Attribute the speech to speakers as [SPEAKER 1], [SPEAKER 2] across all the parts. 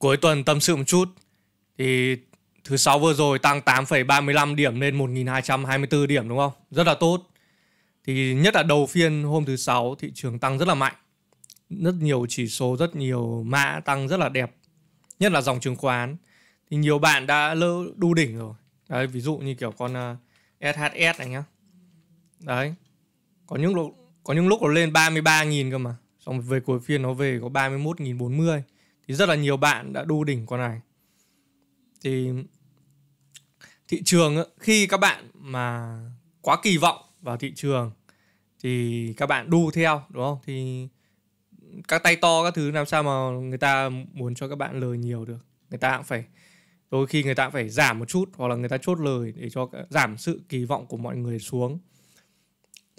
[SPEAKER 1] cuối tuần tâm sự một chút thì thứ sáu vừa rồi tăng 8,35 điểm lên 1.224 điểm đúng không? Rất là tốt. Thì nhất là đầu phiên hôm thứ sáu thị trường tăng rất là mạnh. Rất nhiều chỉ số, rất nhiều mã tăng rất là đẹp. Nhất là dòng chứng khoán. Thì nhiều bạn đã lỡ đu đỉnh rồi. Đấy, ví dụ như kiểu con uh, ờ, SHS này nhá. Đấy. Có những lúc có những lúc nó lên 33.000 cơ mà. Xong về cuối phiên nó về có 31.040 thì rất là nhiều bạn đã đu đỉnh con này thì thị trường khi các bạn mà quá kỳ vọng vào thị trường thì các bạn đu theo đúng không thì các tay to các thứ làm sao mà người ta muốn cho các bạn lời nhiều được người ta cũng phải đôi khi người ta cũng phải giảm một chút hoặc là người ta chốt lời để cho giảm sự kỳ vọng của mọi người xuống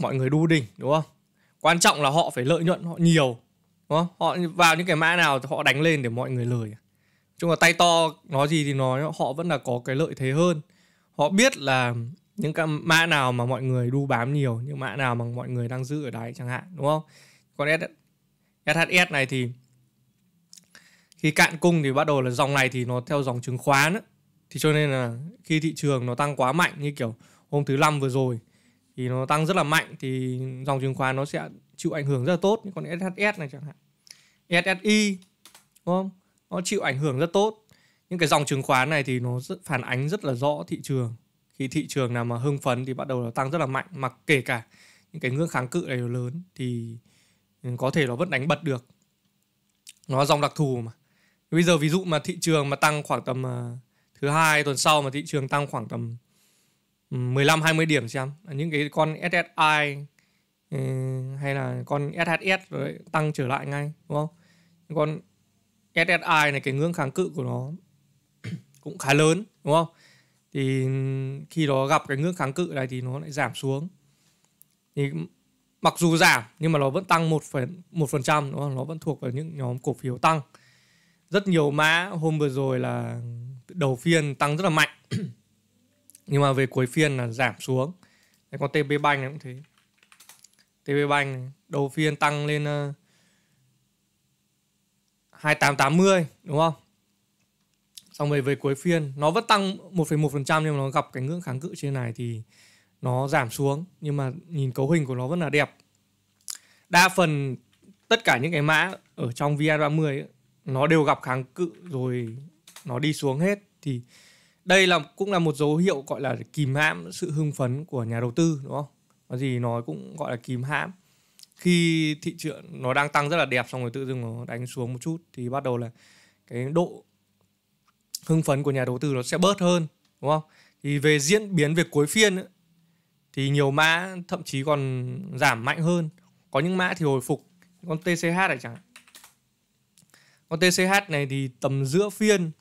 [SPEAKER 1] mọi người đu đỉnh đúng không quan trọng là họ phải lợi nhuận họ nhiều không? họ vào những cái mã nào họ đánh lên để mọi người lời, chung là tay to nói gì thì nói họ vẫn là có cái lợi thế hơn họ biết là những cái mã nào mà mọi người đu bám nhiều những mã nào mà mọi người đang giữ ở đáy chẳng hạn đúng không còn SHS này thì khi cạn cung thì bắt đầu là dòng này thì nó theo dòng chứng khoán ấy. thì cho nên là khi thị trường nó tăng quá mạnh như kiểu hôm thứ năm vừa rồi thì nó tăng rất là mạnh thì dòng chứng khoán nó sẽ chịu ảnh hưởng rất là tốt như con SHS này chẳng hạn SSI đúng không nó chịu ảnh hưởng rất tốt những cái dòng chứng khoán này thì nó rất, phản ánh rất là rõ thị trường khi thị trường nào mà hưng phấn thì bắt đầu là tăng rất là mạnh mặc kể cả những cái ngưỡng kháng cự này nó lớn thì có thể nó vẫn đánh bật được nó dòng đặc thù mà bây giờ ví dụ mà thị trường mà tăng khoảng tầm à, thứ hai tuần sau mà thị trường tăng khoảng tầm 15 20 điểm xem những cái con SSI Ừ, hay là con SHS rồi tăng trở lại ngay đúng không con SSI này cái ngưỡng kháng cự của nó cũng khá lớn đúng không thì khi đó gặp cái ngưỡng kháng cự này thì nó lại giảm xuống thì mặc dù giảm nhưng mà nó vẫn tăng một phần một phần trăm đúng không? nó vẫn thuộc vào những nhóm cổ phiếu tăng rất nhiều mã hôm vừa rồi là đầu phiên tăng rất là mạnh nhưng mà về cuối phiên là giảm xuống Đấy, con TP Bank này cũng thế TPBank này, đầu phiên tăng lên uh, ờ, 2880 đúng không? Xong rồi về cuối phiên nó vẫn tăng 1,1% nhưng mà nó gặp cái ngưỡng kháng cự trên này thì nó giảm xuống nhưng mà nhìn cấu hình của nó vẫn là đẹp. Đa phần tất cả những cái mã ở trong VN30 ấy, nó đều gặp kháng cự rồi nó đi xuống hết thì đây là cũng là một dấu hiệu gọi là kìm hãm sự hưng phấn của nhà đầu tư đúng không? nó gì nói cũng gọi là kìm hãm khi thị trường nó đang tăng rất là đẹp xong rồi tự dưng nó đánh xuống một chút thì bắt đầu là cái độ hưng phấn của nhà đầu tư nó sẽ bớt hơn đúng không thì về diễn biến về cuối phiên ấy, thì nhiều mã thậm chí còn giảm mạnh hơn có những mã thì hồi phục con TCH này chẳng con TCH này thì tầm giữa phiên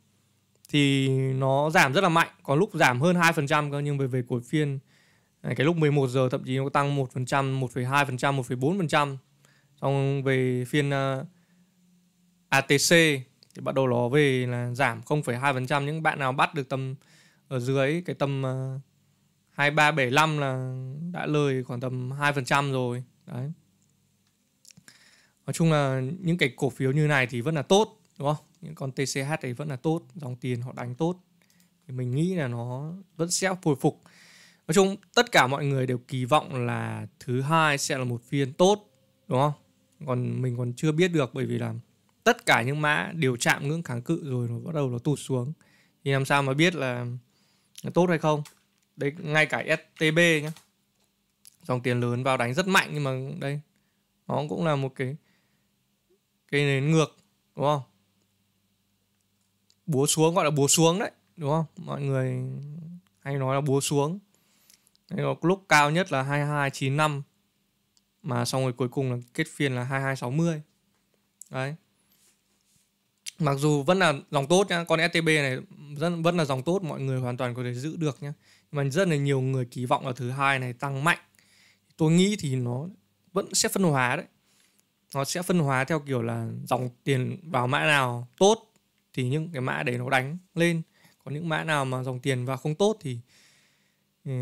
[SPEAKER 1] thì nó giảm rất là mạnh có lúc giảm hơn 2% cơ nhưng về về cuối phiên cái lúc 11 giờ thậm chí nó tăng 1%, 1,2%, 1,4%. Xong về phiên uh, ờ, ATC thì bắt đầu nó về là giảm 0,2% những bạn nào bắt được tầm ở dưới cái tầm uh, ờ, 2375 là đã lời khoảng tầm 2% rồi. Đấy. Nói chung là những cái cổ phiếu như này thì vẫn là tốt đúng không? Những con TCH ấy vẫn là tốt, dòng tiền họ đánh tốt. Thì mình nghĩ là nó vẫn sẽ hồi phục nói chung tất cả mọi người đều kỳ vọng là thứ hai sẽ là một phiên tốt đúng không còn mình còn chưa biết được bởi vì là tất cả những mã đều chạm ngưỡng kháng cự rồi nó bắt đầu nó tụt xuống thì làm sao mà biết là nó tốt hay không đấy ngay cả STB nhá dòng tiền lớn vào đánh rất mạnh nhưng mà đây nó cũng là một cái cái nền ngược đúng không búa xuống gọi là búa xuống đấy đúng không mọi người hay nói là búa xuống Đấy, lúc cao nhất là 2295 mà xong rồi cuối cùng là kết phiên là 2260. Đấy. Mặc dù vẫn là dòng tốt nhá, con STB này rất vẫn là dòng tốt, mọi người hoàn toàn có thể giữ được nhá. Mà rất là nhiều người kỳ vọng là thứ hai này tăng mạnh. Tôi nghĩ thì nó vẫn sẽ phân hóa đấy. Nó sẽ phân hóa theo kiểu là dòng tiền vào mã nào tốt thì những cái mã đấy nó đánh lên. còn những mã nào mà dòng tiền vào không tốt thì Ừ,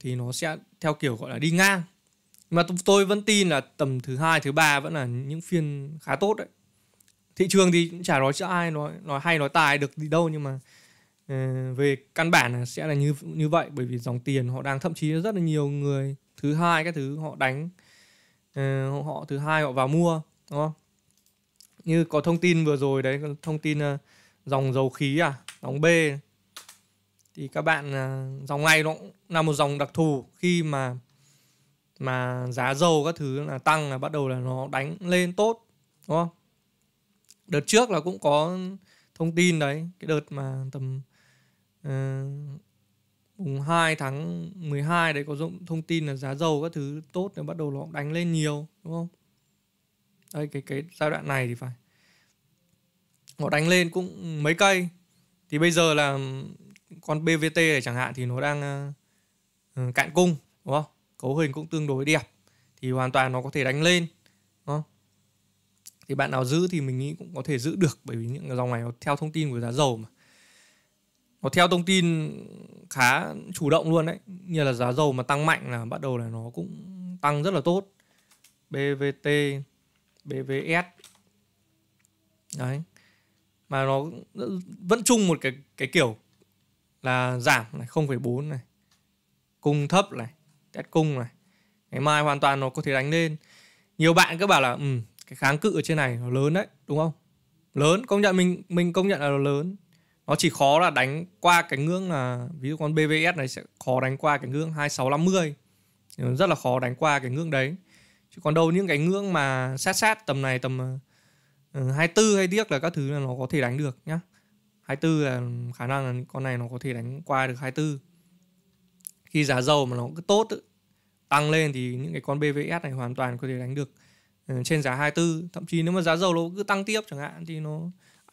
[SPEAKER 1] thì nó sẽ theo kiểu gọi là đi ngang mà tôi vẫn tin là tầm thứ hai thứ ba vẫn là những phiên khá tốt đấy thị trường thì cũng chả nói cho ai nói nói hay nói tài được gì đâu nhưng mà ờ, về căn bản là sẽ là như như vậy bởi vì dòng tiền họ đang thậm chí rất là nhiều người thứ hai các thứ họ đánh uh, họ thứ hai họ vào mua đúng không như có thông tin vừa rồi đấy thông tin ờ, dòng dầu khí à dòng B thì các bạn à, dòng này nó cũng là một dòng đặc thù khi mà mà giá dầu các thứ là tăng là bắt đầu là nó đánh lên tốt đúng không đợt trước là cũng có thông tin đấy cái đợt mà tầm uh, mùng 2 tháng 12 đấy có thông tin là giá dầu các thứ tốt thì bắt đầu nó đánh lên nhiều đúng không đây cái cái giai đoạn này thì phải nó đánh lên cũng mấy cây thì bây giờ là con BVT này chẳng hạn thì nó đang uh, cạn cung đúng không? Cấu hình cũng tương đối đẹp thì hoàn toàn nó có thể đánh lên đúng không? Thì bạn nào giữ thì mình nghĩ cũng có thể giữ được bởi vì những dòng này nó theo thông tin của giá dầu mà. Nó theo thông tin khá chủ động luôn đấy, như là giá dầu mà tăng mạnh là bắt đầu là nó cũng tăng rất là tốt. BVT, BVS. Đấy. Mà nó vẫn chung một cái cái kiểu là giảm này 0,4 này cung thấp này test cung này ngày mai hoàn toàn nó có thể đánh lên nhiều bạn cứ bảo là ừ, cái kháng cự ở trên này nó lớn đấy đúng không lớn công nhận mình mình công nhận là nó lớn nó chỉ khó là đánh qua cái ngưỡng là ví dụ con BVS này sẽ khó đánh qua cái ngưỡng 2650 rất là khó đánh qua cái ngưỡng đấy chứ còn đâu những cái ngưỡng mà sát sát tầm này tầm uh, ờ, 24 hay tiếc là các thứ là nó có thể đánh được nhá 24 là khả năng là con này nó có thể đánh qua được 24 khi giá dầu mà nó cứ tốt tăng lên thì những cái con BVS này hoàn toàn có thể đánh được ờ, trên giá 24 thậm chí nếu mà giá dầu nó cứ tăng tiếp chẳng hạn thì nó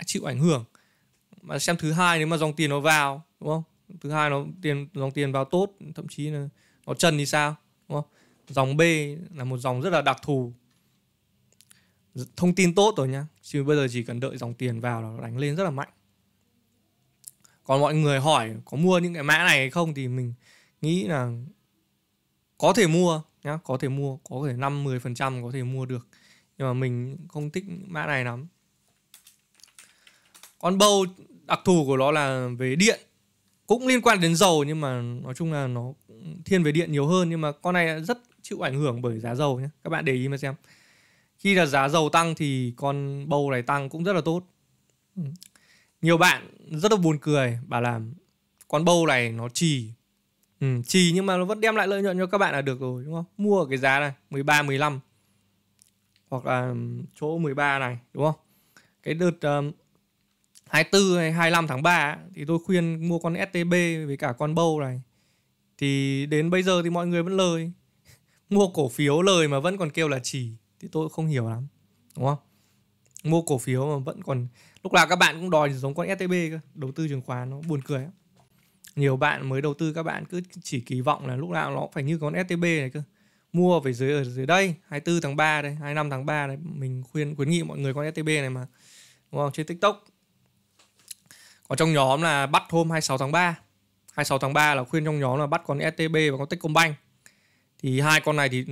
[SPEAKER 1] chịu ảnh hưởng mà xem thứ hai nếu mà dòng tiền nó vào đúng không thứ hai nó tiền dòng tiền vào tốt thậm chí là nó trần thì sao đúng không dòng B là một dòng rất là đặc thù thông tin tốt rồi nhá chứ bây giờ chỉ cần đợi dòng tiền vào là nó đánh lên rất là mạnh còn mọi người hỏi có mua những cái mã này hay không thì mình nghĩ là có thể mua nhá có thể mua có thể năm mười phần trăm có thể mua được nhưng mà mình không thích mã này lắm con bâu đặc thù của nó là về điện cũng liên quan đến dầu nhưng mà nói chung là nó thiên về điện nhiều hơn nhưng mà con này rất chịu ảnh hưởng bởi giá dầu nhé các bạn để ý mà xem khi là giá dầu tăng thì con bầu này tăng cũng rất là tốt ừ nhiều bạn rất là buồn cười bảo là con bâu này nó trì ừ, trì nhưng mà nó vẫn đem lại lợi nhuận cho các bạn là được rồi đúng không mua ở cái giá này 13 15 hoặc là chỗ 13 này đúng không cái đợt um, ờ, 24 hay 25 tháng 3 thì tôi khuyên mua con STB với cả con bâu này thì đến bây giờ thì mọi người vẫn lời mua cổ phiếu lời mà vẫn còn kêu là chỉ thì tôi không hiểu lắm đúng không mua cổ phiếu mà vẫn còn lúc nào các bạn cũng đòi giống con STB cơ đầu tư chứng khoán nó buồn cười nhiều bạn mới đầu tư các bạn cứ chỉ kỳ vọng là lúc nào nó phải như con STB này cơ mua phải dưới ở dưới đây 24 tháng 3 đây 25 tháng 3 đây mình khuyên khuyến nghị mọi người con STB này mà đúng không trên TikTok còn trong nhóm là bắt hôm 26 tháng 3 26 tháng 3 là khuyên trong nhóm là bắt con STB và con Techcombank thì hai con này thì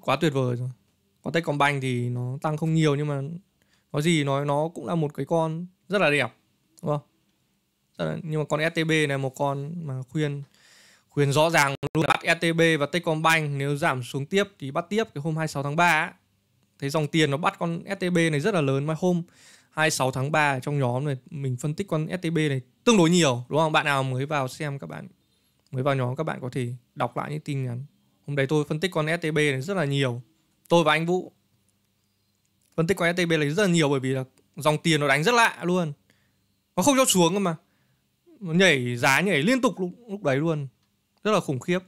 [SPEAKER 1] quá tuyệt vời rồi con Techcombank thì nó tăng không nhiều nhưng mà nói gì nói nó cũng là một cái con rất là đẹp đúng không nhưng mà con STB này một con mà khuyên khuyên rõ ràng luôn bắt STB và Techcombank nếu giảm xuống tiếp thì bắt tiếp cái hôm 26 tháng 3 ấy. Thấy dòng tiền nó bắt con STB này rất là lớn mà hôm 26 tháng 3 trong nhóm này mình phân tích con STB này tương đối nhiều đúng không? Bạn nào mới vào xem các bạn mới vào nhóm các bạn có thể đọc lại những tin nhắn. Hôm đấy tôi phân tích con STB này rất là nhiều. Tôi và anh Vũ phân tích con STB là rất là nhiều bởi vì là dòng tiền nó đánh rất lạ luôn nó không cho xuống cơ mà nó nhảy giá nhảy liên tục lúc, lúc đấy luôn rất là khủng khiếp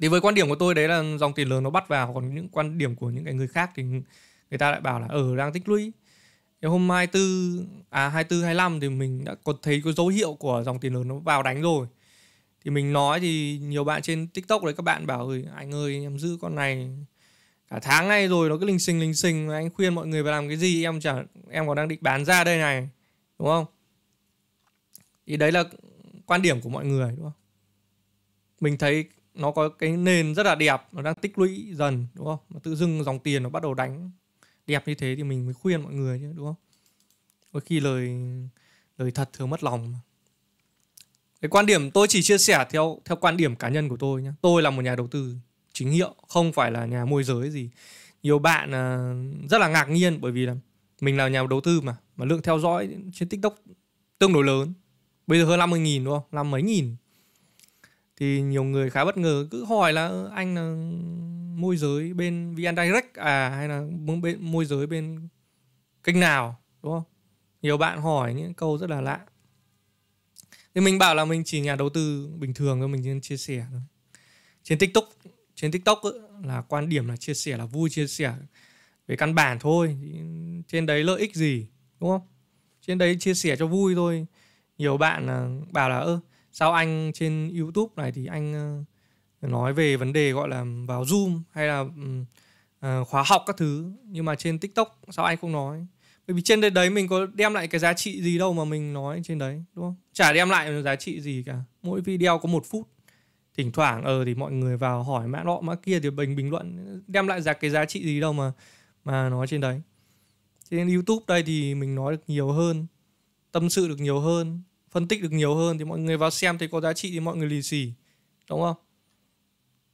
[SPEAKER 1] thì với quan điểm của tôi đấy là dòng tiền lớn nó bắt vào còn những quan điểm của những cái người khác thì người ta lại bảo là ở ờ, đang tích lũy thì hôm 24 à 24 25 thì mình đã có thấy có dấu hiệu của dòng tiền lớn nó vào đánh rồi thì mình nói thì nhiều bạn trên tiktok đấy các bạn bảo ơi anh ơi em giữ con này cả tháng nay rồi nó cứ linh sinh linh sinh anh khuyên mọi người phải làm cái gì em chẳng em còn đang định bán ra đây này đúng không thì đấy là quan điểm của mọi người đúng không mình thấy nó có cái nền rất là đẹp nó đang tích lũy dần đúng không mà tự dưng dòng tiền nó bắt đầu đánh đẹp như thế thì mình mới khuyên mọi người chứ đúng không đôi khi lời lời thật thường mất lòng mà. cái quan điểm tôi chỉ chia sẻ theo theo quan điểm cá nhân của tôi nhé tôi là một nhà đầu tư chính hiệu không phải là nhà môi giới gì nhiều bạn à, rất là ngạc nhiên bởi vì là mình là nhà đầu tư mà mà lượng theo dõi trên tiktok tương đối lớn bây giờ hơn 50 nghìn đúng không năm mấy nghìn thì nhiều người khá bất ngờ cứ hỏi là anh là môi giới bên VN Direct à hay là bên môi giới bên kênh nào đúng không nhiều bạn hỏi những câu rất là lạ thì mình bảo là mình chỉ nhà đầu tư bình thường thôi mình chia sẻ trên tiktok trên tiktok ấy, là quan điểm là chia sẻ là vui chia sẻ về căn bản thôi trên đấy lợi ích gì đúng không trên đấy chia sẻ cho vui thôi nhiều bạn à, bảo là ơ sao anh trên youtube này thì anh ờ, nói về vấn đề gọi là vào zoom hay là ừ, ờ, khóa học các thứ nhưng mà trên tiktok sao anh không nói bởi vì trên đấy đấy mình có đem lại cái giá trị gì đâu mà mình nói trên đấy đúng không chả đem lại giá trị gì cả mỗi video có một phút thỉnh thoảng ờ thì mọi người vào hỏi mã nọ mã kia thì bình bình luận đem lại ra cái giá trị gì đâu mà mà nói trên đấy trên YouTube đây thì mình nói được nhiều hơn tâm sự được nhiều hơn phân tích được nhiều hơn thì mọi người vào xem thấy có giá trị thì mọi người lì xì đúng không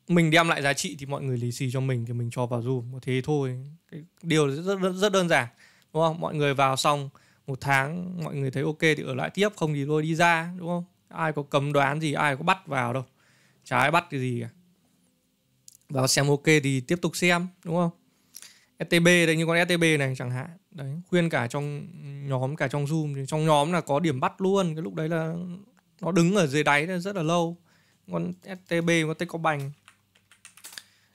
[SPEAKER 1] mình đem lại giá trị thì mọi người lì xì cho mình thì mình cho vào zoom một thế thôi cái điều rất, rất rất đơn giản đúng không mọi người vào xong một tháng mọi người thấy ok thì ở lại tiếp không thì thôi đi ra đúng không ai có cấm đoán gì ai có bắt vào đâu chả ai bắt cái gì cả vào xem ok thì tiếp tục xem đúng không STB đấy như con STB này chẳng hạn đấy khuyên cả trong nhóm cả trong zoom thì trong nhóm là có điểm bắt luôn cái lúc đấy là nó đứng ở dưới đáy rất là lâu con STB con có bành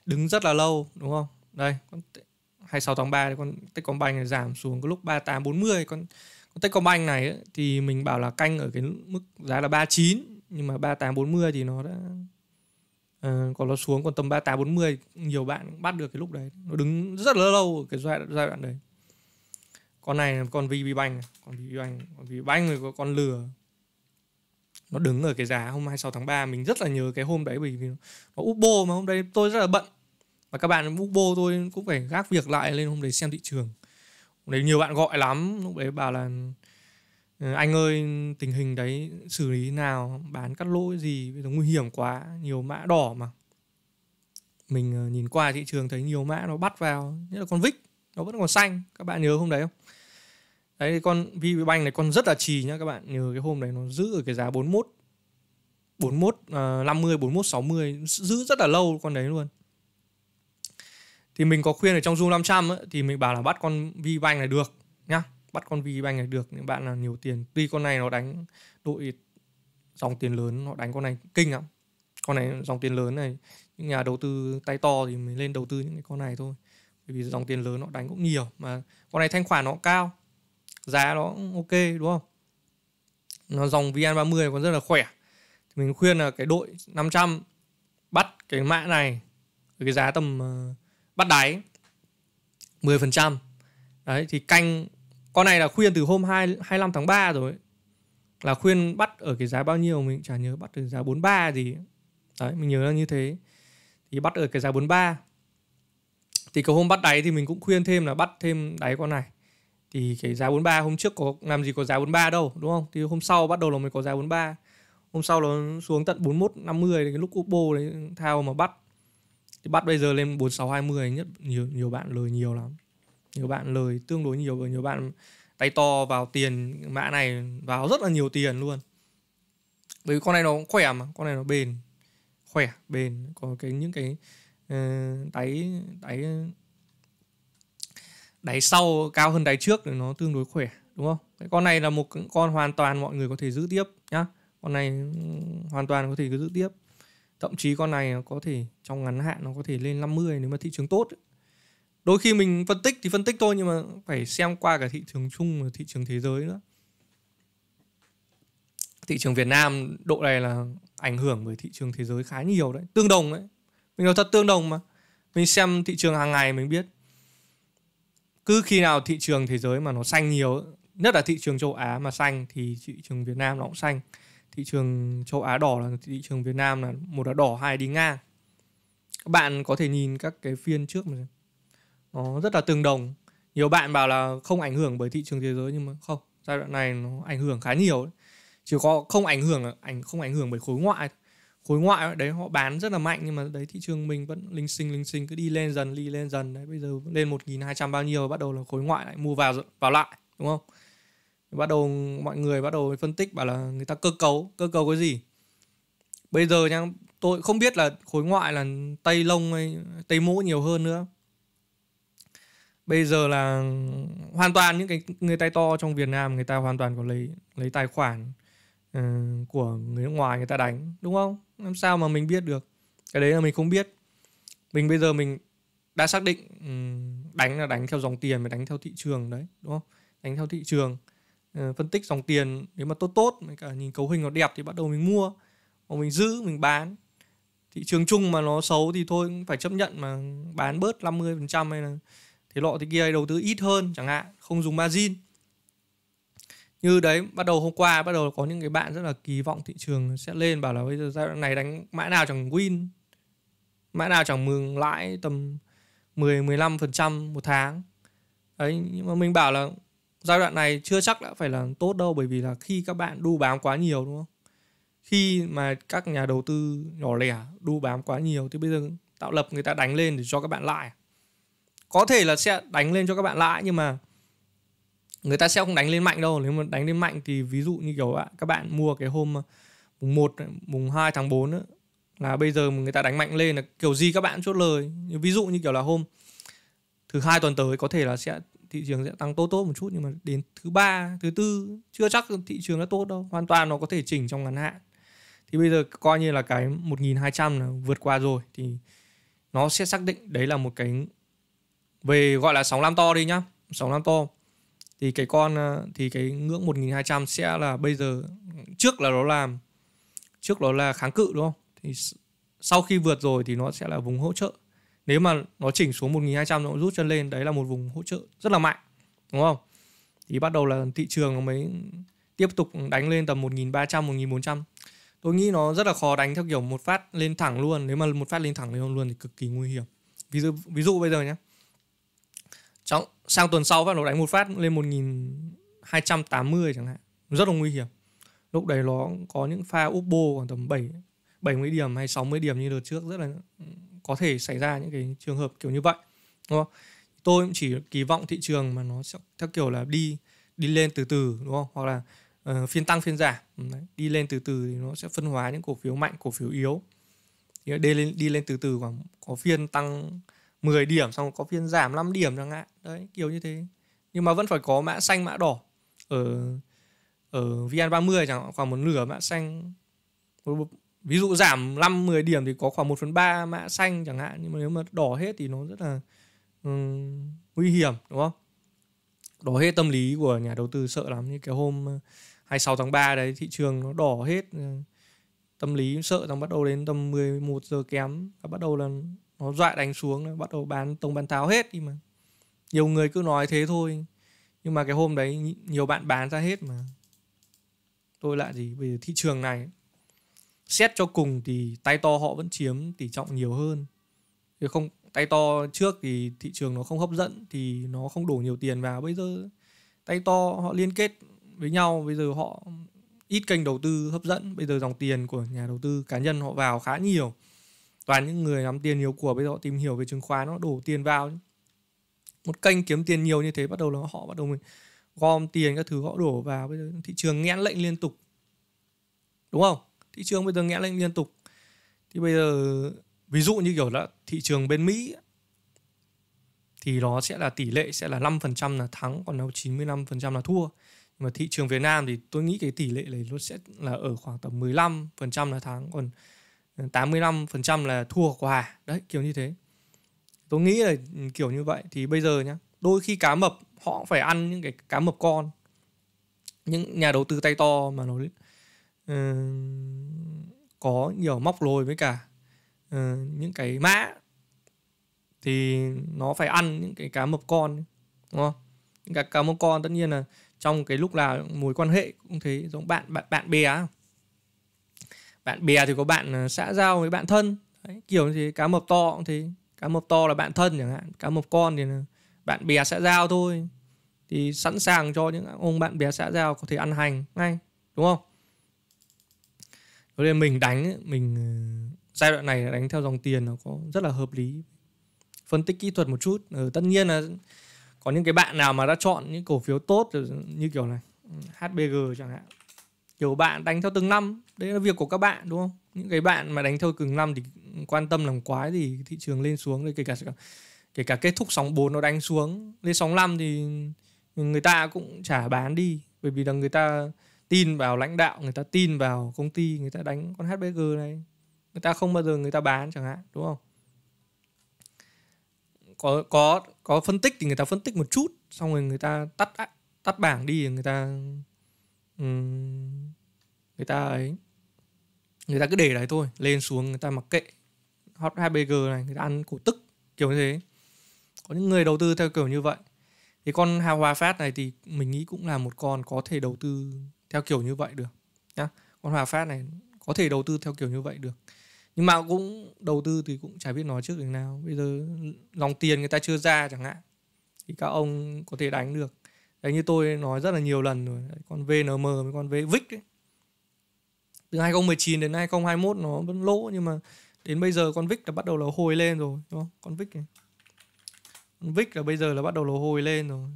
[SPEAKER 1] đứng rất là lâu đúng không đây con 26 tháng 3 thì con Techcombank này giảm xuống cái lúc 3840 con con bành này ấy, thì mình bảo là canh ở cái mức giá là 39 nhưng mà 3840 thì nó đã Ờ, còn nó xuống còn tầm 38 40 nhiều bạn bắt được cái lúc đấy. Nó đứng rất là lâu cái giai đoạn, giai đoạn đấy. Con này là con VB Bank, con VB Bank, con VB Bank rồi có con lừa. Nó đứng ở cái giá hôm 26 tháng 3 mình rất là nhớ cái hôm đấy bởi vì nó, nó úp bô mà hôm đấy tôi rất là bận. Và các bạn úp bô tôi cũng phải gác việc lại lên hôm đấy xem thị trường. Hôm đấy nhiều bạn gọi lắm, lúc đấy bảo là Ừ, anh ơi tình hình đấy xử lý nào bán cắt lỗ gì bây giờ nguy hiểm quá nhiều mã đỏ mà mình ờ, nhìn qua thị trường thấy nhiều mã nó bắt vào nhất là con vic nó vẫn còn xanh các bạn nhớ hôm đấy không đấy con vpbank này con rất là trì nhá các bạn nhớ cái hôm đấy nó giữ ở cái giá 41 41 uh, 50 41 60 giữ rất là lâu con đấy luôn thì mình có khuyên ở trong zoom 500 ấy, thì mình bảo là bắt con vbank này được nhá bắt con vi banh này được những bạn là nhiều tiền tuy con này nó đánh đội dòng tiền lớn nó đánh con này kinh lắm con này dòng tiền lớn này những nhà đầu tư tay to thì mới lên đầu tư những cái con này thôi bởi vì dòng tiền lớn nó đánh cũng nhiều mà con này thanh khoản nó cao giá nó ok đúng không nó dòng VN30 còn rất là khỏe thì mình khuyên là cái đội 500 bắt cái mã này với cái giá tầm uh, bắt đáy 10% đấy thì canh con này là khuyên từ hôm 2, 25 tháng 3 rồi là khuyên bắt ở cái giá bao nhiêu mình chả nhớ bắt từ giá 43 gì đấy mình nhớ là như thế thì bắt ở cái giá 43 thì cái hôm bắt đáy thì mình cũng khuyên thêm là bắt thêm đáy con này thì cái giá 43 hôm trước có làm gì có giá 43 đâu đúng không thì hôm sau bắt đầu là mình có giá 43 hôm sau nó xuống tận 41 50 cái lúc Oppo đấy thao mà bắt thì bắt bây giờ lên 46 20 nhất nhiều nhiều bạn lời nhiều lắm nhiều bạn lời tương đối nhiều và nhiều bạn tay to vào tiền mã này vào rất là nhiều tiền luôn bởi vì con này nó cũng khỏe mà con này nó bền khỏe bền có cái những cái ờ, đáy đáy đáy sau cao hơn đáy trước thì nó tương đối khỏe đúng không cái con này là một con hoàn toàn mọi người có thể giữ tiếp nhá con này ừ, hoàn toàn có thể cứ giữ tiếp thậm chí con này có thể trong ngắn hạn nó có thể lên 50 nếu mà thị trường tốt ấy đôi khi mình phân tích thì phân tích thôi nhưng mà phải xem qua cả thị trường chung và thị trường thế giới nữa thị trường Việt Nam độ này là ảnh hưởng với thị trường thế giới khá nhiều đấy tương đồng đấy mình nói thật tương đồng mà mình xem thị trường hàng ngày mình biết cứ khi nào thị trường thế giới mà nó xanh nhiều nhất là thị trường châu Á mà xanh thì thị trường Việt Nam nó cũng xanh thị trường châu Á đỏ là thị trường Việt Nam là một là đỏ hai đi ngang các bạn có thể nhìn các cái phiên trước mà nó rất là tương đồng nhiều bạn bảo là không ảnh hưởng bởi thị trường thế giới nhưng mà không giai đoạn này nó ảnh hưởng khá nhiều chỉ có không ảnh hưởng ảnh không ảnh hưởng bởi khối ngoại khối ngoại đấy họ bán rất là mạnh nhưng mà đấy thị trường mình vẫn linh sinh linh sinh cứ đi lên dần đi lên dần đấy bây giờ lên 1.200 bao nhiêu bắt đầu là khối ngoại lại mua vào vào lại đúng không bắt đầu mọi người bắt đầu phân tích bảo là người ta cơ cấu cơ cấu cái gì bây giờ nha tôi không biết là khối ngoại là tây lông hay tây mũ nhiều hơn nữa bây giờ là hoàn toàn những cái người tay to trong Việt Nam người ta hoàn toàn có lấy lấy tài khoản uh, của người nước ngoài người ta đánh đúng không làm sao mà mình biết được cái đấy là mình không biết mình bây giờ mình đã xác định um, đánh là đánh theo dòng tiền mà đánh theo thị trường đấy đúng không đánh theo thị trường uh, phân tích dòng tiền nếu mà tốt tốt mình cả nhìn cấu hình nó đẹp thì bắt đầu mình mua hoặc mình giữ mình bán thị trường chung mà nó xấu thì thôi phải chấp nhận mà bán bớt 50% hay là thế lọ thì kia đầu tư ít hơn chẳng hạn không dùng margin như đấy bắt đầu hôm qua bắt đầu có những cái bạn rất là kỳ vọng thị trường sẽ lên bảo là bây giờ giai đoạn này đánh mã nào chẳng win mã nào chẳng mừng lãi tầm 10 15 phần trăm một tháng đấy nhưng mà mình bảo là giai đoạn này chưa chắc đã phải là tốt đâu bởi vì là khi các bạn đu bám quá nhiều đúng không khi mà các nhà đầu tư nhỏ lẻ đu bám quá nhiều thì bây giờ tạo lập người ta đánh lên để cho các bạn lại có thể là sẽ đánh lên cho các bạn lãi nhưng mà người ta sẽ không đánh lên mạnh đâu nếu mà đánh lên mạnh thì ví dụ như kiểu các bạn mua cái hôm ờ, mùng 1 mùng 2 tháng 4 đó, là bây giờ người ta đánh mạnh lên là kiểu gì các bạn chốt lời như ví dụ như kiểu là hôm thứ hai tuần tới có thể là sẽ thị trường sẽ tăng tốt tốt một chút nhưng mà đến thứ ba thứ tư chưa chắc thị trường đã tốt đâu hoàn toàn nó có thể chỉnh trong ngắn hạn thì bây giờ coi như là cái 1.200 là vượt qua rồi thì nó sẽ xác định đấy là một cái về gọi là sóng lam to đi nhá sóng lam to thì cái con ờ, thì cái ngưỡng 1200 sẽ là bây giờ trước là nó làm trước đó là kháng cự đúng không thì sau khi vượt rồi thì nó sẽ là vùng hỗ trợ nếu mà nó chỉnh xuống 1200 nó rút chân lên đấy là một vùng hỗ trợ rất là mạnh đúng không thì bắt đầu là thị trường nó mới tiếp tục đánh lên tầm 1300 1400 tôi nghĩ nó rất là khó đánh theo kiểu một phát lên thẳng luôn nếu mà một phát lên thẳng lên luôn thì cực kỳ nguy hiểm ví dụ ví dụ bây giờ nhé trong sang tuần sau phát nó đánh một phát lên 1280 chẳng hạn rất là nguy hiểm lúc đấy nó có những pha Oppo khoảng tầm 7 70 điểm hay 60 điểm như đợt trước rất là có thể xảy ra những cái trường hợp kiểu như vậy đúng không tôi cũng chỉ kỳ vọng thị trường mà nó sẽ theo kiểu là đi đi lên từ từ đúng không hoặc là uh, phiên tăng phiên giảm ừ, đấy. đi lên từ từ thì nó sẽ phân hóa những cổ phiếu mạnh cổ phiếu yếu đi lên đi lên từ từ khoảng có phiên tăng 10 điểm xong có phiên giảm 5 điểm chẳng hạn đấy kiểu như thế nhưng mà vẫn phải có mã xanh mã đỏ ở ở VN30 chẳng hạn khoảng một nửa mã xanh ví dụ giảm 5 10 điểm thì có khoảng 1 phần 3 mã xanh chẳng hạn nhưng mà nếu mà đỏ hết thì nó rất là um, nguy hiểm đúng không đỏ hết tâm lý của nhà đầu tư sợ lắm như cái hôm 26 ờ, tháng 3 đấy thị trường nó đỏ hết ờ, tâm lý sợ xong bắt đầu đến tầm 11 giờ kém bắt đầu là nó dọa đánh xuống bắt đầu bán tông bán tháo hết đi mà nhiều người cứ nói thế thôi nhưng mà cái hôm đấy nhiều bạn bán ra hết mà tôi lại gì bây giờ thị trường này xét cho cùng thì tay to họ vẫn chiếm tỷ trọng nhiều hơn nếu không tay to trước thì thị trường nó không hấp dẫn thì nó không đổ nhiều tiền vào bây giờ tay to họ liên kết với nhau bây giờ họ ít kênh đầu tư hấp dẫn bây giờ dòng tiền của nhà đầu tư cá nhân họ vào khá nhiều toàn những người nắm tiền nhiều của bây giờ họ tìm hiểu về chứng khoán nó đổ tiền vào một kênh kiếm tiền nhiều như thế bắt đầu là họ bắt đầu mình gom tiền các thứ họ đổ vào bây giờ thị trường nghẽn lệnh liên tục đúng không thị trường bây giờ nghẽn lệnh liên tục thì bây giờ ví dụ như kiểu là thị trường bên Mỹ thì nó sẽ là tỷ lệ sẽ là 5% là thắng còn đâu 95% là thua nhưng mà thị trường Việt Nam thì tôi nghĩ cái tỷ lệ này nó sẽ là ở khoảng tầm 15% là thắng còn 85% là thua hoặc hòa đấy kiểu như thế tôi nghĩ là ừ, kiểu như vậy thì bây giờ nhá đôi khi cá mập họ phải ăn những cái cá mập con những nhà đầu tư tay to mà nó uh, ờ, có nhiều móc lồi với cả uh, những cái mã thì nó phải ăn những cái cá mập con đúng không những cái cá mập con tất nhiên là trong cái lúc là mối quan hệ cũng thế giống bạn bạn bạn bè á bạn bè thì có bạn ờ, xã giao với bạn thân Đấy, kiểu gì cá mập to thì cá mập to là bạn thân chẳng hạn cá mập con thì bạn bè xã giao thôi thì sẵn sàng cho những ông bạn bè xã giao có thể ăn hành ngay đúng không cho nên mình đánh mình ờ, giai đoạn này đánh theo dòng tiền nó có rất là hợp lý phân tích kỹ thuật một chút ừ, tất nhiên là có những cái bạn nào mà đã chọn những cổ phiếu tốt như kiểu này ừ, HBG chẳng hạn kiểu bạn đánh theo từng năm đấy là việc của các bạn đúng không những cái bạn mà đánh theo từng năm thì quan tâm làm quái gì thị trường lên xuống rồi kể cả kể cả kết thúc sóng 4 nó đánh xuống lên sóng 5 thì người ta cũng trả bán đi bởi vì là người ta tin vào lãnh đạo người ta tin vào công ty người ta đánh con HBG này người ta không bao giờ người ta bán chẳng hạn đúng không có có có phân tích thì người ta phân tích một chút xong rồi người ta tắt tắt bảng đi người ta người ta ấy người ta cứ để đấy thôi lên xuống người ta mặc kệ hot hamburger này người ta ăn cổ tức kiểu như thế có những người đầu tư theo kiểu như vậy thì con hào hòa phát này thì mình nghĩ cũng là một con có thể đầu tư theo kiểu như vậy được nhá con hòa phát này có thể đầu tư theo kiểu như vậy được nhưng mà cũng đầu tư thì cũng chả biết nói trước được nào bây giờ lòng tiền người ta chưa ra chẳng hạn thì các ông có thể đánh được đấy như tôi nói rất là nhiều lần rồi đấy, con VNM với con VVIC ấy từ 2019 đến 2021 nó vẫn lỗ nhưng mà đến bây giờ con Vic đã bắt đầu là hồi lên rồi đúng không? Con Vic này. Con Vic là bây giờ là bắt đầu là hồi lên rồi.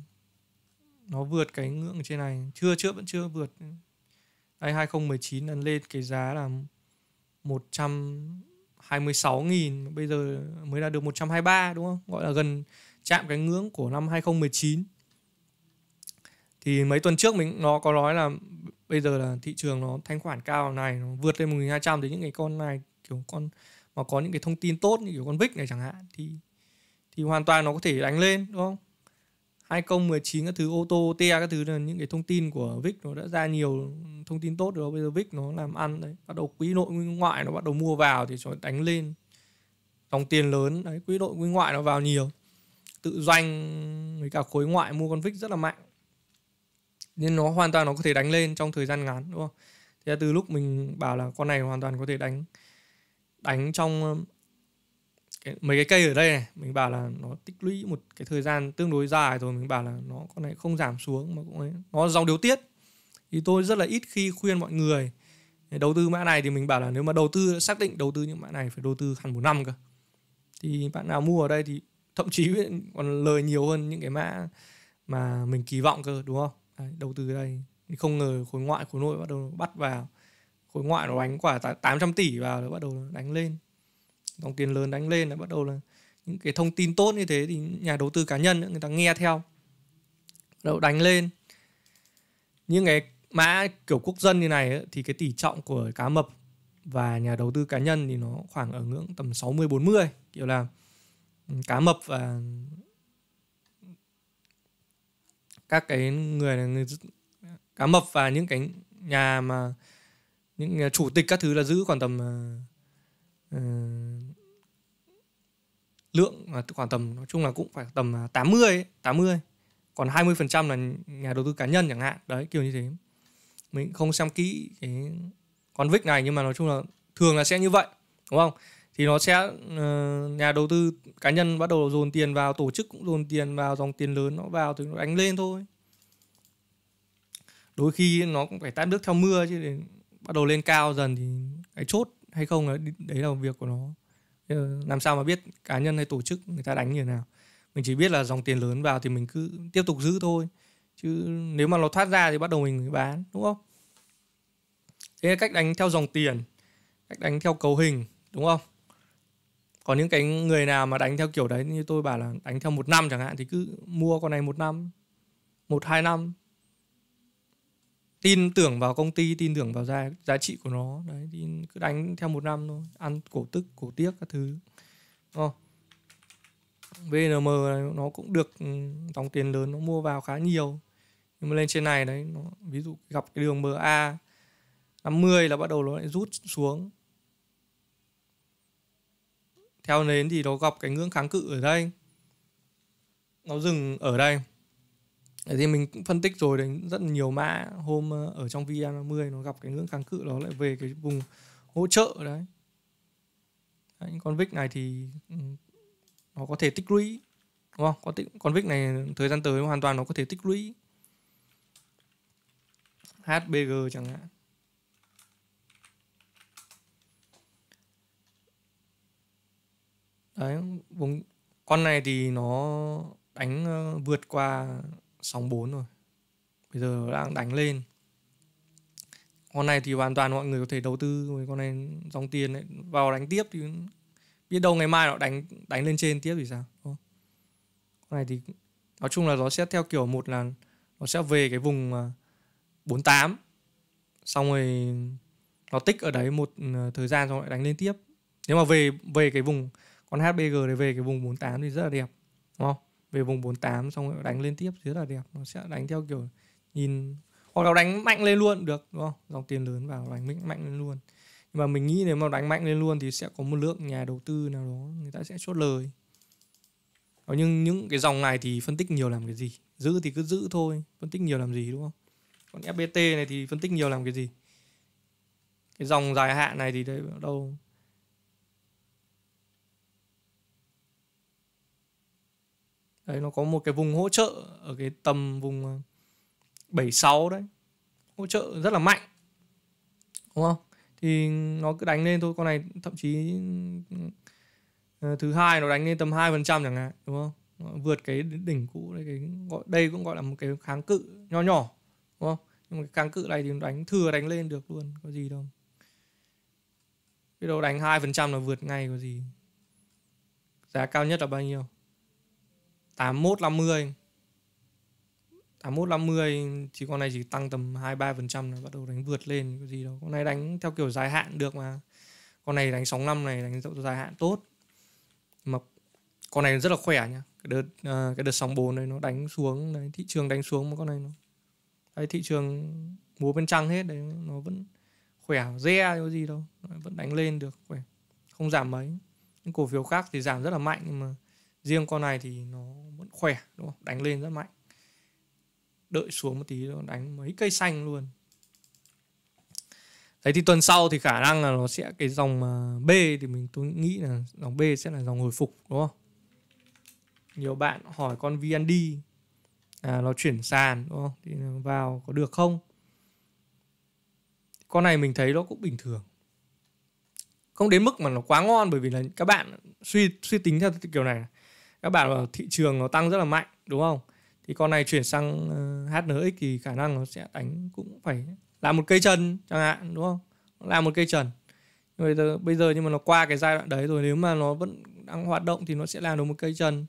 [SPEAKER 1] Nó vượt cái ngưỡng trên này, chưa chưa vẫn chưa vượt. Đây 2019 là lên cái giá là 126.000 bây giờ mới là được 123 đúng không? Gọi là gần chạm cái ngưỡng của năm 2019 thì mấy tuần trước mình nó có nói là bây giờ là thị trường nó thanh khoản cao này nó vượt lên 1200 thì những cái con này kiểu con mà có những cái thông tin tốt như kiểu con VIX này chẳng hạn thì thì hoàn toàn nó có thể đánh lên đúng không? 2019 các thứ ô tô te các thứ là những cái thông tin của VIX nó đã ra nhiều thông tin tốt rồi bây giờ VIX nó làm ăn đấy bắt đầu quỹ nội ngoại nó bắt đầu mua vào thì nó đánh lên dòng tiền lớn đấy quỹ nội quỹ ngoại nó vào nhiều tự doanh với cả khối ngoại mua con VIX rất là mạnh nên nó hoàn toàn nó có thể đánh lên trong thời gian ngắn đúng không thế từ lúc mình bảo là con này hoàn toàn có thể đánh đánh trong mấy cái cây ở đây này mình bảo là nó tích lũy một cái thời gian tương đối dài rồi mình bảo là nó con này không giảm xuống mà cũng ấy. nó dòng điều tiết thì tôi rất là ít khi khuyên mọi người đầu tư mã này thì mình bảo là nếu mà đầu tư xác định đầu tư những mã này phải đầu tư hẳn một năm cơ thì bạn nào mua ở đây thì thậm chí còn lời nhiều hơn những cái mã mà mình kỳ vọng cơ đúng không Đấy, đầu tư đây thì không ngờ khối ngoại khối nội bắt đầu bắt vào khối ngoại nó đánh quả 800 tỷ vào nó bắt đầu đánh lên dòng tiền lớn đánh lên là bắt đầu là những cái thông tin tốt như thế thì nhà đầu tư cá nhân người ta nghe theo đầu đánh lên những cái mã kiểu quốc dân như này thì cái tỷ trọng của cá mập và nhà đầu tư cá nhân thì nó khoảng ở ngưỡng tầm 60 40 kiểu là ừ, cá mập và các cái người, này, người cá mập và những cái nhà mà những nhà chủ tịch các thứ là giữ khoảng tầm uh, lượng khoảng tầm nói chung là cũng phải tầm 80 ấy, 80 còn 20% là nhà đầu tư cá nhân chẳng hạn đấy kiểu như thế mình không xem kỹ cái con vic này nhưng mà nói chung là thường là sẽ như vậy đúng không thì nó sẽ ờ, nhà đầu tư cá nhân bắt đầu dồn tiền vào tổ chức cũng dồn tiền vào dòng tiền lớn nó vào thì nó đánh lên thôi đôi khi nó cũng phải tát nước theo mưa chứ để bắt đầu lên cao dần thì cái chốt hay không đấy, đấy là việc của nó làm sao mà biết cá nhân hay tổ chức người ta đánh như thế nào mình chỉ biết là dòng tiền lớn vào thì mình cứ tiếp tục giữ thôi chứ nếu mà nó thoát ra thì bắt đầu mình mới bán đúng không thế là cách đánh theo dòng tiền cách đánh theo cấu hình đúng không có những cái người nào mà đánh theo kiểu đấy như tôi bảo là đánh theo một năm chẳng hạn thì cứ mua con này một năm một hai năm tin tưởng vào công ty tin tưởng vào giá, giá trị của nó đấy thì cứ đánh theo một năm thôi ăn cổ tức cổ tiếc các thứ oh. VNM này nó cũng được dòng ừ, tiền lớn nó mua vào khá nhiều nhưng mà lên trên này đấy nó ví dụ gặp cái đường MA 50 là bắt đầu nó lại rút xuống theo nến thì nó gặp cái ngưỡng kháng cự ở đây nó dừng ở đây thì mình cũng phân tích rồi đến rất nhiều mã hôm ờ, ở trong VN50 nó gặp cái ngưỡng kháng cự nó lại về cái vùng hỗ trợ đấy. đấy con VIX này thì ừ, nó có thể tích lũy đúng không? Có tích, con VIX này thời gian tới hoàn toàn nó có thể tích lũy. HBG chẳng hạn. đấy vùng con này thì nó đánh ờ, vượt qua sóng 4 rồi bây giờ đang đánh lên con này thì hoàn toàn mọi người có thể đầu tư với con này dòng tiền ấy. vào đánh tiếp thì biết đâu ngày mai nó đánh đánh lên trên tiếp thì sao con này thì nói chung là nó sẽ theo kiểu một là nó sẽ về cái vùng 48 ờ, xong rồi nó tích ở đấy một ờ, thời gian xong lại đánh lên tiếp nếu mà về về cái vùng còn HBG này về cái vùng 48 thì rất là đẹp đúng không về vùng 48 xong rồi đánh lên tiếp thì rất là đẹp nó sẽ đánh theo kiểu nhìn hoặc là đánh mạnh lên luôn được đúng không dòng tiền lớn vào đánh mạnh mạnh lên luôn nhưng mà mình nghĩ nếu mà đánh mạnh lên luôn thì sẽ có một lượng nhà đầu tư nào đó người ta sẽ chốt lời đó, ờ, nhưng những cái dòng này thì phân tích nhiều làm cái gì giữ thì cứ giữ thôi phân tích nhiều làm gì đúng không còn FBT này thì phân tích nhiều làm cái gì cái dòng dài hạn này thì đấy đâu đấy nó có một cái vùng hỗ trợ ở cái tầm vùng 76 ờ, đấy hỗ trợ rất là mạnh đúng không thì nó cứ đánh lên thôi con này thậm chí ờ, thứ hai nó đánh lên tầm 2% chẳng hạn đúng không nó vượt cái đỉnh cũ đấy cái gọi đây cũng gọi là một cái kháng cự nho nhỏ đúng không nhưng mà cái kháng cự này thì đánh thừa đánh lên được luôn có gì đâu cái đầu đánh hai phần trăm là vượt ngay có gì giá cao nhất là bao nhiêu 81 50 81 50 chỉ con này chỉ tăng tầm 2 3% là bắt đầu đánh vượt lên cái gì đâu. Con này đánh theo kiểu dài hạn được mà. Con này đánh sóng năm này đánh dài hạn tốt. Mà con này rất là khỏe nhá. Cái đợt à, cái đợt sóng 4 này nó đánh xuống đấy, thị trường đánh xuống mà con này nó. Đấy thị trường múa bên trăng hết đấy nó vẫn khỏe re cái gì đâu, nó vẫn đánh lên được khỏe. Không giảm mấy. Những cổ phiếu khác thì giảm rất là mạnh nhưng mà riêng con này thì nó khỏe đúng không đánh lên rất mạnh đợi xuống một tí nó đánh mấy cây xanh luôn đấy thì tuần sau thì khả năng là nó sẽ cái dòng à, B thì mình tôi nghĩ là dòng B sẽ là dòng hồi phục đúng không nhiều bạn hỏi con VND à, nó chuyển sàn đúng không thì vào có được không con này mình thấy nó cũng bình thường không đến mức mà nó quá ngon bởi vì là các bạn suy suy tính theo kiểu này các bạn vào thị trường nó tăng rất là mạnh đúng không thì con này chuyển sang ờ, HNX thì khả năng nó sẽ đánh cũng phải làm một cây trần chẳng hạn đúng không làm một cây trần nhưng bây giờ bây giờ nhưng mà nó qua cái giai đoạn đấy rồi nếu mà nó vẫn đang hoạt động thì nó sẽ làm được một cây trần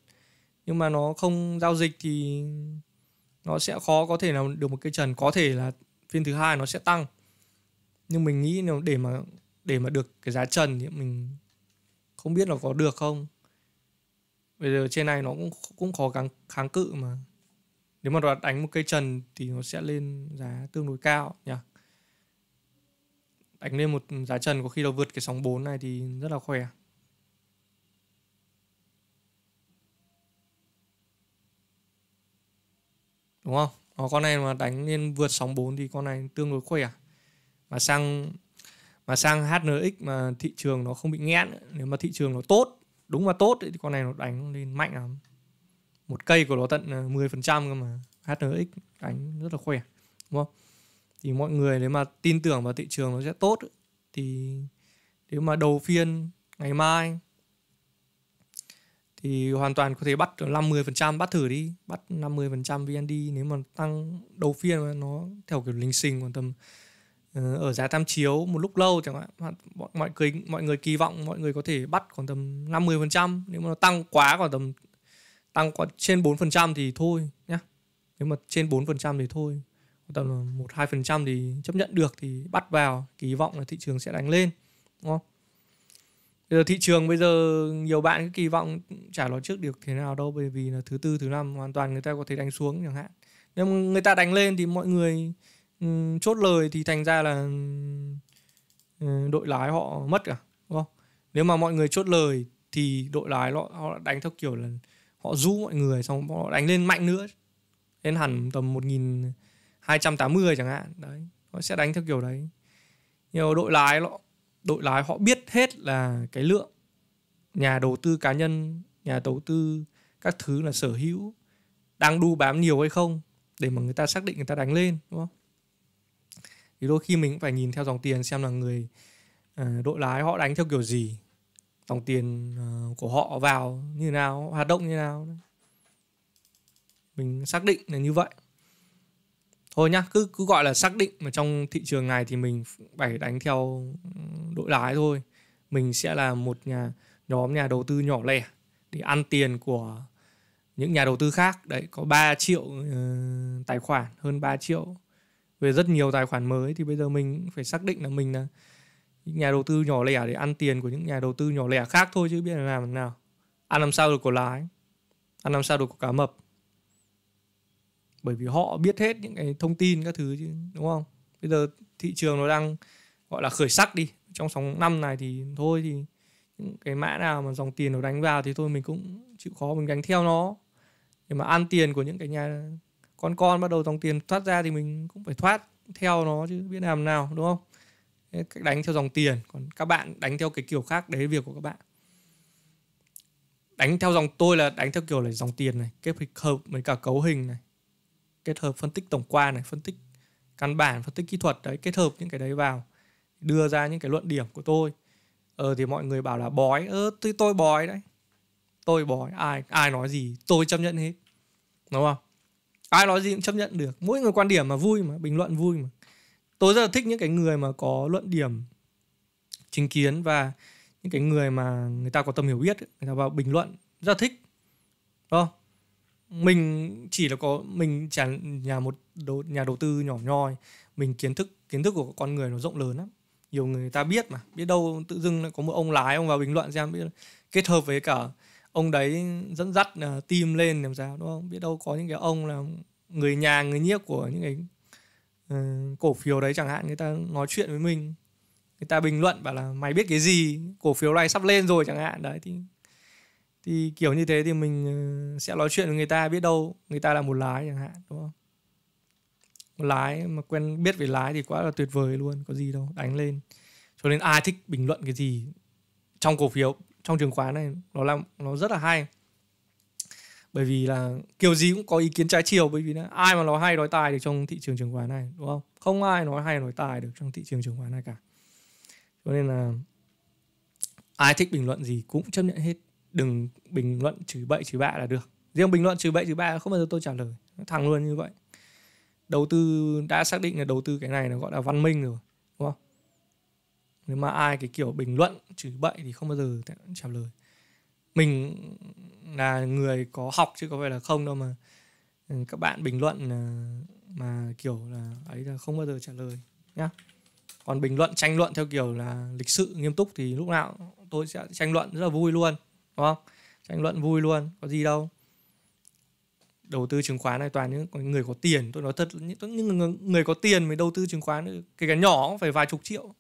[SPEAKER 1] nhưng mà nó không giao dịch thì nó sẽ khó có thể làm được một cây trần có thể là phiên thứ hai nó sẽ tăng nhưng mình nghĩ nếu để mà để mà được cái giá trần thì mình không biết là có được không bây giờ trên này nó cũng cũng khó kháng kháng cự mà nếu mà đoạt đánh một cây trần thì nó sẽ lên giá tương đối cao nhỉ đánh lên một giá trần có khi nó vượt cái sóng 4 này thì rất là khỏe đúng không nó ờ, con này mà đánh lên vượt sóng 4 thì con này tương đối khỏe mà sang mà sang HNX mà thị trường nó không bị nghẽn nếu mà thị trường nó tốt đúng mà tốt ấy, thì con này nó đánh lên mạnh lắm một cây của nó tận 10% ờ, cơ mà HNX đánh rất là khỏe đúng không thì mọi người nếu mà tin tưởng vào thị trường nó sẽ tốt ấy, thì nếu mà đầu phiên ngày mai thì hoàn toàn có thể bắt 50% bắt thử đi bắt 50% VND nếu mà tăng đầu phiên mà nó theo kiểu linh sinh còn tầm Ờ, ở giá tham chiếu một lúc lâu chẳng hạn mọi, mọi người mọi người kỳ vọng mọi người có thể bắt khoảng tầm 50% nếu mà nó tăng quá khoảng tầm tăng quá trên 4% thì thôi nhá. Nếu mà trên 4% thì thôi. Khoảng tầm 1 2% thì chấp nhận được thì bắt vào, kỳ vọng là thị trường sẽ đánh lên đúng không? Bây giờ thị trường bây giờ nhiều bạn kỳ vọng trả nói trước được thế nào đâu bởi vì là thứ tư thứ năm hoàn toàn người ta có thể đánh xuống chẳng hạn. Nếu mà người ta đánh lên thì mọi người Ừ, chốt lời thì thành ra là ừ, đội lái họ mất cả đúng không nếu mà mọi người chốt lời thì đội lái họ, họ đánh theo kiểu là họ rũ mọi người xong họ đánh lên mạnh nữa lên hẳn tầm một nghìn hai trăm tám mươi chẳng hạn đấy họ sẽ đánh theo kiểu đấy nhiều đội lái họ đội lái họ biết hết là cái lượng nhà đầu tư cá nhân nhà đầu tư các thứ là sở hữu đang đu bám nhiều hay không để mà người ta xác định người ta đánh lên đúng không thì đôi khi mình cũng phải nhìn theo dòng tiền xem là người uh, đội lái họ đánh theo kiểu gì dòng tiền uh, của họ vào như nào hoạt động như nào mình xác định là như vậy thôi nhá cứ cứ gọi là xác định mà trong thị trường này thì mình phải đánh theo ừ, đội lái thôi mình sẽ là một nhà nhóm nhà đầu tư nhỏ lẻ để ăn tiền của những nhà đầu tư khác đấy có 3 triệu uh, tài khoản hơn 3 triệu về rất nhiều tài khoản mới thì bây giờ mình phải xác định là mình là những nhà đầu tư nhỏ lẻ để ăn tiền của những nhà đầu tư nhỏ lẻ khác thôi chứ biết là làm nào ăn làm sao được của lái ăn làm sao được của cá mập bởi vì họ biết hết những cái thông tin các thứ chứ đúng không bây giờ thị trường nó đang gọi là khởi sắc đi trong sóng năm này thì thôi thì những cái mã nào mà dòng tiền nó đánh vào thì thôi mình cũng chịu khó mình đánh theo nó nhưng mà ăn tiền của những cái nhà con con bắt đầu dòng tiền thoát ra thì mình cũng phải thoát theo nó chứ biết làm nào đúng không cách đánh theo dòng tiền còn các bạn đánh theo cái kiểu khác đấy việc của các bạn đánh theo dòng tôi là đánh theo kiểu là dòng tiền này kết hợp với cả cấu hình này kết hợp phân tích tổng quan này phân tích căn bản phân tích kỹ thuật đấy kết hợp những cái đấy vào đưa ra những cái luận điểm của tôi ờ thì mọi người bảo là bói ơ ờ, tôi tôi bói đấy tôi bói ai ai nói gì tôi chấp nhận hết đúng không ai nói gì cũng chấp nhận được mỗi người quan điểm mà vui mà bình luận vui mà tôi rất là thích những cái người mà có luận điểm chính kiến và những cái người mà người ta có tầm hiểu biết người ta vào bình luận rất là thích đó mình chỉ là có mình chả nhà một đồ, nhà đầu tư nhỏ nhoi mình kiến thức kiến thức của con người nó rộng lớn lắm nhiều người ta biết mà biết đâu tự dưng lại có một ông lái ông vào bình luận xem biết kết hợp với cả ông đấy dẫn dắt uh, team lên làm sao đúng không biết đâu có những cái ông là người nhà người nhiếp của những cái uh, cổ phiếu đấy chẳng hạn người ta nói chuyện với mình người ta bình luận bảo là mày biết cái gì cổ phiếu này sắp lên rồi chẳng hạn đấy thì thì kiểu như thế thì mình ờ, sẽ nói chuyện với người ta biết đâu người ta là một lái chẳng hạn đúng không một lái mà quen biết về lái thì quá là tuyệt vời luôn có gì đâu đánh lên cho nên ai thích bình luận cái gì trong cổ phiếu trong chứng khoán này nó là nó rất là hay bởi vì là kiểu gì cũng có ý kiến trái chiều bởi vì là ai mà nói hay nói tài được trong thị trường chứng khoán này đúng không không ai nói hay nói tài được trong thị trường chứng khoán này cả cho nên là ai thích bình luận gì cũng chấp nhận hết đừng bình luận chửi bậy chửi bạ là được riêng bình luận chửi bậy chửi bạ không bao giờ tôi trả lời thẳng luôn như vậy đầu tư đã xác định là đầu tư cái này nó gọi là văn minh rồi nếu mà ai cái kiểu bình luận chửi bậy thì không bao giờ trả lời mình là người có học chứ có phải là không đâu mà ừ, các bạn bình luận ờ, mà kiểu là ấy là không bao giờ trả lời nhá còn bình luận tranh luận theo kiểu là lịch sự nghiêm túc thì lúc nào tôi sẽ tranh luận rất là vui luôn đúng không tranh luận vui luôn có gì đâu đầu tư chứng khoán này toàn những người có tiền tôi nói thật những người, người có tiền mới đầu tư chứng khoán kể cả nhỏ cũng phải vài chục triệu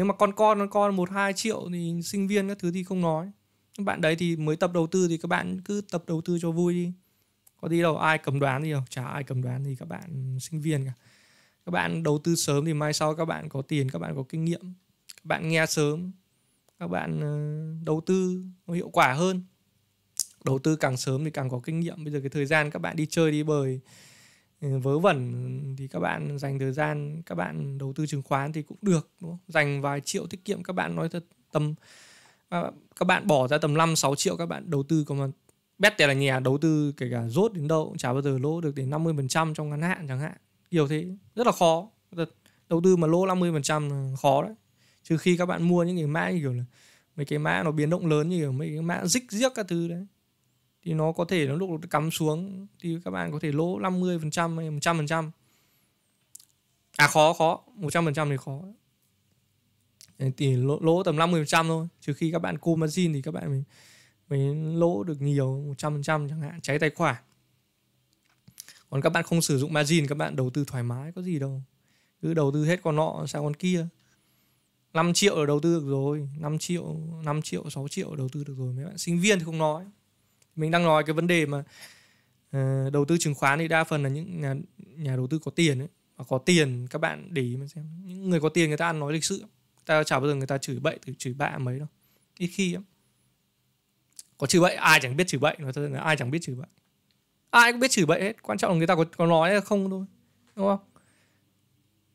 [SPEAKER 1] nếu mà con con con một hai triệu thì sinh viên các thứ thì không nói các bạn đấy thì mới tập đầu tư thì các bạn cứ tập đầu tư cho vui đi có đi đâu ai cầm đoán gì đâu chả ai cầm đoán thì các bạn sinh viên cả các bạn đầu tư sớm thì mai sau các bạn có tiền các bạn có kinh nghiệm các bạn nghe sớm các bạn ờ, đầu tư nó hiệu quả hơn đầu tư càng sớm thì càng có kinh nghiệm bây giờ cái thời gian các bạn đi chơi đi bời Ừ, vớ vẩn thì các bạn dành thời gian các bạn đầu tư chứng khoán thì cũng được đúng không? dành vài triệu tiết kiệm các bạn nói thật tầm và các bạn bỏ ra tầm 5 6 triệu các bạn đầu tư còn mà bet tiền là nhà đầu tư kể cả rốt đến đâu cũng chả bao giờ lỗ được đến 50% trong ngắn hạn chẳng hạn kiểu thế rất là khó đầu tư mà lỗ 50% khó đấy trừ khi các bạn mua những cái mã như kiểu là mấy cái mã nó biến động lớn như kiểu mấy cái mã dích riếc các thứ đấy thì nó có thể nó lúc cắm xuống thì các bạn có thể lỗ 50 phần trăm hay 100 phần trăm à khó khó 100 phần trăm thì khó thì lỗ, lỗ tầm 50 phần trăm thôi trừ khi các bạn cô margin thì các bạn mới, mới lỗ được nhiều 100 phần trăm chẳng hạn cháy tài khoản còn các bạn không sử dụng margin các bạn đầu tư thoải mái có gì đâu cứ đầu tư hết con nọ sang con kia 5 triệu là đầu tư được rồi 5 triệu 5 triệu 6 triệu đầu tư được rồi mấy bạn sinh viên thì không nói mình đang nói cái vấn đề mà uh, đầu tư chứng khoán thì đa phần là những nhà nhà đầu tư có tiền ấy và có tiền các bạn để ý mà xem những người có tiền người ta ăn nói lịch sự ta chả bao giờ người ta chửi bậy từ chửi bạ mấy đâu ít khi lắm có chửi bậy ai chẳng biết chửi bậy nói thật là ai chẳng biết chửi bậy ai cũng biết chửi bậy hết quan trọng là người ta có có nói hay không thôi đúng không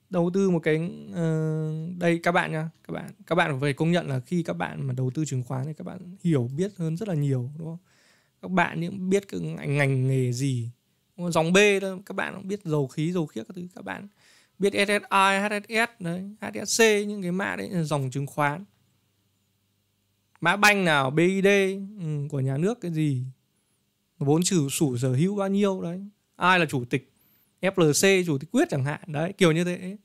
[SPEAKER 1] đầu tư một cái uh, đây các bạn nha các bạn các bạn phải công nhận là khi các bạn mà đầu tư chứng khoán thì các bạn hiểu biết hơn rất là nhiều đúng không các bạn những biết cái ngành, ngành nghề gì dòng B thôi các bạn cũng biết dầu khí dầu khiết các thứ các bạn biết SSI HSS đấy HSC những cái mã đấy là dòng chứng khoán mã banh nào BID ừ, của nhà nước cái gì vốn chủ sủ sở hữu bao nhiêu đấy ai là chủ tịch FLC chủ tịch quyết chẳng hạn đấy kiểu như thế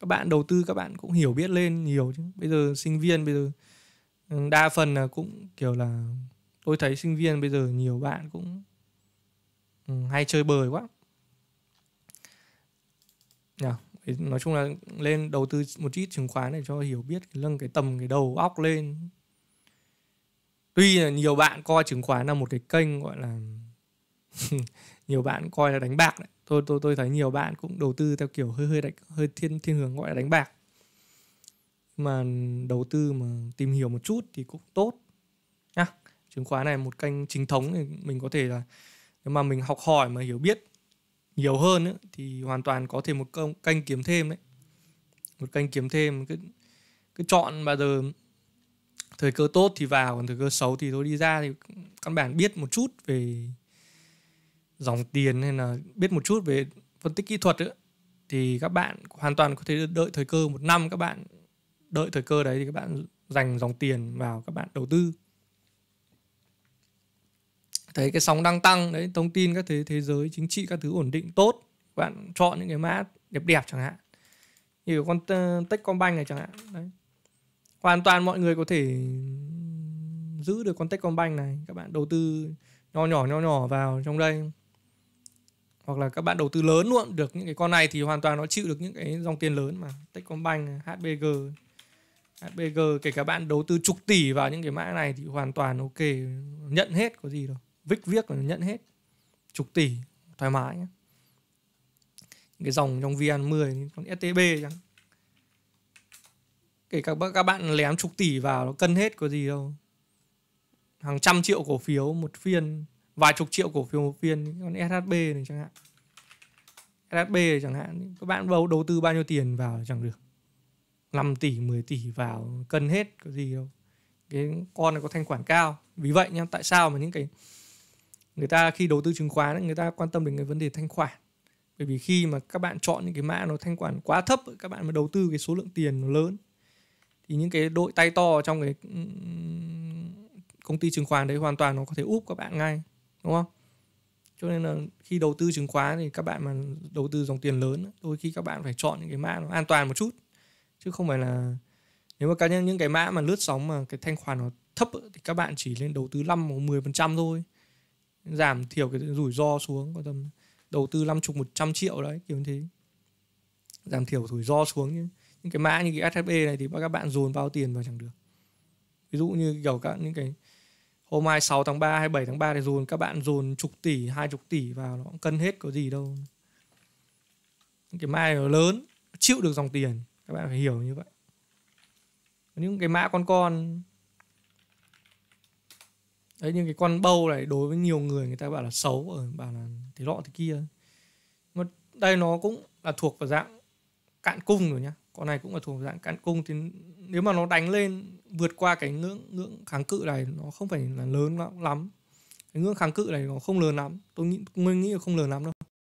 [SPEAKER 1] các bạn đầu tư các bạn cũng hiểu biết lên nhiều chứ bây giờ sinh viên bây giờ ừ, đa phần là cũng kiểu là tôi thấy sinh viên bây giờ nhiều bạn cũng ừ, hay chơi bời quá yeah. nói chung là lên đầu tư một ít chứng khoán để cho hiểu biết cái nâng cái tầm cái đầu óc lên tuy là nhiều bạn coi chứng khoán là một cái kênh gọi là nhiều bạn coi là đánh bạc đấy. tôi tôi tôi thấy nhiều bạn cũng đầu tư theo kiểu hơi hơi đánh, hơi thiên thiên hướng gọi là đánh bạc mà đầu tư mà tìm hiểu một chút thì cũng tốt nhá chứng khoán này một kênh chính thống thì mình có thể là nếu mà mình học hỏi mà hiểu biết nhiều hơn ấy, thì hoàn toàn có thể một kênh, kiếm thêm đấy một kênh kiếm thêm cứ cứ chọn bao giờ thời cơ tốt thì vào còn thời cơ xấu thì thôi đi ra thì căn bản biết một chút về dòng tiền hay là biết một chút về phân tích kỹ thuật nữa thì các bạn hoàn toàn có thể đợi thời cơ một năm các bạn đợi thời cơ đấy thì các bạn dành dòng tiền vào các bạn đầu tư thấy cái sóng đang tăng đấy thông tin các thế thế giới chính trị các thứ ổn định tốt bạn chọn những cái mã đẹp đẹp chẳng hạn như con ờ, Techcombank này chẳng hạn đấy hoàn toàn mọi người có thể giữ được con Techcombank này các bạn đầu tư nho nhỏ nho nhỏ vào trong đây hoặc là các bạn đầu tư lớn luôn được những cái con này thì hoàn toàn nó chịu được những cái dòng tiền lớn mà Techcombank HBG HBG kể cả bạn đầu tư chục tỷ vào những cái mã này thì hoàn toàn ok nhận hết có gì đâu vích viếc là nhận hết chục tỷ thoải mái nhé. cái dòng trong VN10 con STB chẳng kể các các bạn lém chục tỷ vào nó cân hết có gì đâu hàng trăm triệu cổ phiếu một phiên vài chục triệu cổ phiếu một phiên con SHB này chẳng hạn SHB này chẳng hạn các bạn đầu đầu tư bao nhiêu tiền vào chẳng được 5 tỷ 10 tỷ vào cân hết có gì đâu cái con này có thanh khoản cao vì vậy nha tại sao mà những cái người ta khi đầu tư chứng khoán người ta quan tâm đến cái vấn đề thanh khoản bởi vì khi mà các bạn chọn những cái mã nó thanh khoản quá thấp các bạn mà đầu tư cái số lượng tiền nó lớn thì những cái đội tay to trong cái công ty chứng khoán đấy hoàn toàn nó có thể úp các bạn ngay đúng không cho nên là khi đầu tư chứng khoán thì các bạn mà đầu tư dòng tiền lớn đôi khi các bạn phải chọn những cái mã nó an toàn một chút chứ không phải là nếu mà cá nhân những cái mã mà lướt sóng mà cái thanh khoản nó thấp thì các bạn chỉ nên đầu tư 5 hoặc 10% thôi giảm thiểu cái rủi ro xuống có tầm đầu tư 50 100 triệu đấy kiểu như thế giảm thiểu rủi ro xuống nhưng những cái mã như cái SHB này thì các bạn dồn bao tiền vào chẳng được ví dụ như kiểu các những cái hôm mai 26 tháng 3 27 tháng 3 thì dồn các bạn dồn chục tỷ hai chục tỷ vào nó cũng cân hết có gì đâu những cái mã này nó lớn chịu được dòng tiền các bạn phải hiểu như vậy những cái mã con con đấy nhưng cái con bâu này đối với nhiều người người ta bảo là xấu ở bảo là thế lọ thế kia mà đây nó cũng là thuộc vào dạng cạn cung rồi nhá con này cũng là thuộc dạng cạn cung thì nếu mà nó đánh lên vượt qua cái ngưỡng ngưỡng kháng cự này nó không phải là lớn lắm cái ngưỡng kháng cự này nó không lớn lắm tôi nghĩ nguyên nghĩ là không lớn lắm đâu